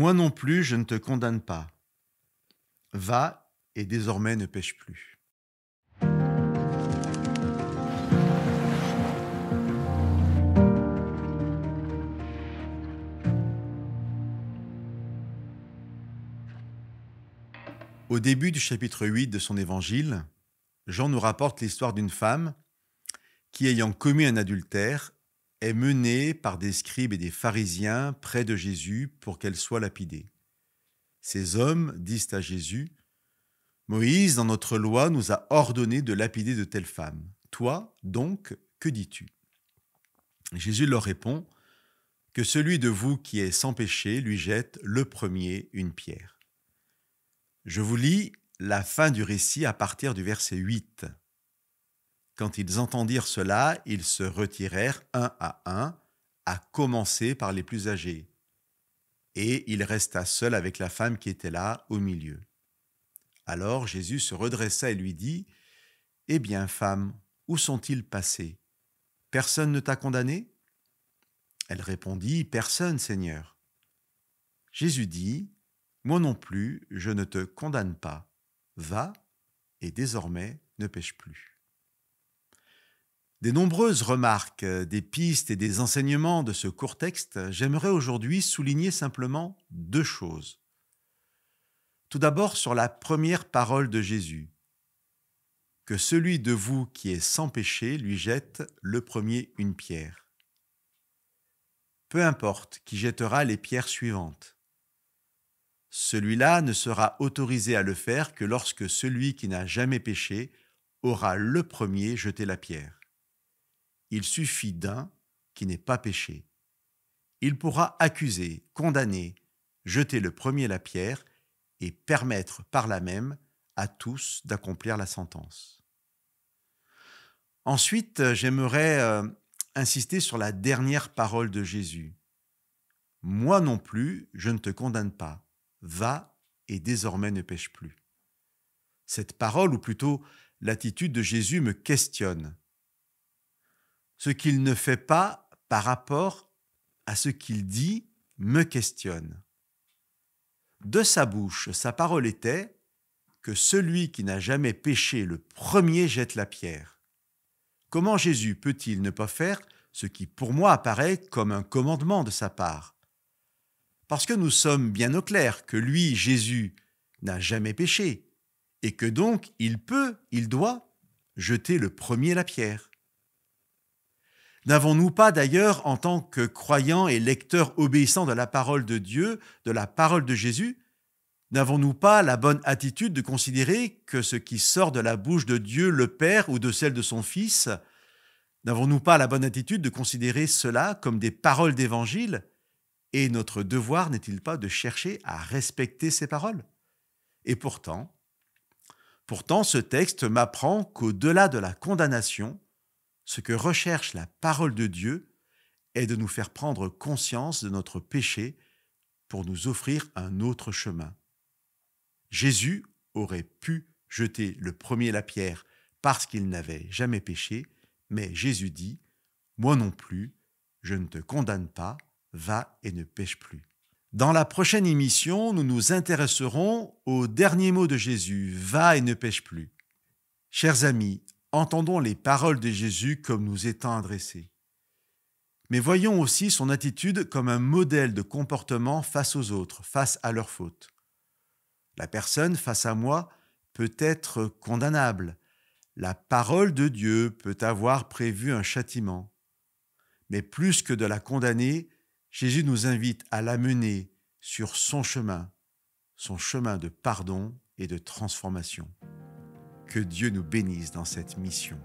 Moi non plus, je ne te condamne pas. Va et désormais ne pêche plus. Au début du chapitre 8 de son évangile, Jean nous rapporte l'histoire d'une femme qui, ayant commis un adultère, est menée par des scribes et des pharisiens près de Jésus pour qu'elle soit lapidée. Ces hommes disent à Jésus, Moïse, dans notre loi, nous a ordonné de lapider de telles femmes. Toi, donc, que dis-tu Jésus leur répond, Que celui de vous qui est sans péché lui jette le premier une pierre. Je vous lis la fin du récit à partir du verset 8. Quand ils entendirent cela, ils se retirèrent un à un, à commencer par les plus âgés. Et il resta seul avec la femme qui était là, au milieu. Alors Jésus se redressa et lui dit, Eh bien, femme, où sont-ils passés Personne ne t'a condamné Elle répondit, Personne, Seigneur. Jésus dit, Moi non plus, je ne te condamne pas. Va, et désormais ne pêche plus. Des nombreuses remarques, euh, des pistes et des enseignements de ce court texte, j'aimerais aujourd'hui souligner simplement deux choses. Tout d'abord sur la première parole de Jésus. Que celui de vous qui est sans péché lui jette le premier une pierre. Peu importe qui jettera les pierres suivantes. Celui-là ne sera autorisé à le faire que lorsque celui qui n'a jamais péché aura le premier jeté la pierre. Il suffit d'un qui n'est pas péché. Il pourra accuser, condamner, jeter le premier la pierre et permettre par là même à tous d'accomplir la sentence. Ensuite, j'aimerais euh, insister sur la dernière parole de Jésus. Moi non plus, je ne te condamne pas. Va et désormais ne pêche plus. Cette parole, ou plutôt l'attitude de Jésus, me questionne. Ce qu'il ne fait pas par rapport à ce qu'il dit me questionne. De sa bouche, sa parole était que celui qui n'a jamais péché le premier jette la pierre. Comment Jésus peut-il ne pas faire ce qui pour moi apparaît comme un commandement de sa part Parce que nous sommes bien au clair que lui, Jésus, n'a jamais péché, et que donc il peut, il doit, jeter le premier la pierre. N'avons-nous pas d'ailleurs, en tant que croyants et lecteurs obéissants de la parole de Dieu, de la parole de Jésus, n'avons-nous pas la bonne attitude de considérer que ce qui sort de la bouche de Dieu le Père ou de celle de son Fils, n'avons-nous pas la bonne attitude de considérer cela comme des paroles d'Évangile Et notre devoir n'est-il pas de chercher à respecter ces paroles Et pourtant, pourtant ce texte m'apprend qu'au-delà de la condamnation, ce que recherche la parole de Dieu est de nous faire prendre conscience de notre péché pour nous offrir un autre chemin. Jésus aurait pu jeter le premier la pierre parce qu'il n'avait jamais péché, mais Jésus dit, Moi non plus, je ne te condamne pas, va et ne pêche plus. Dans la prochaine émission, nous nous intéresserons au dernier mot de Jésus, va et ne pêche plus. Chers amis, Entendons les paroles de Jésus comme nous étant adressées. Mais voyons aussi son attitude comme un modèle de comportement face aux autres, face à leurs fautes. La personne face à moi peut être condamnable. La parole de Dieu peut avoir prévu un châtiment. Mais plus que de la condamner, Jésus nous invite à la mener sur son chemin, son chemin de pardon et de transformation. Que Dieu nous bénisse dans cette mission.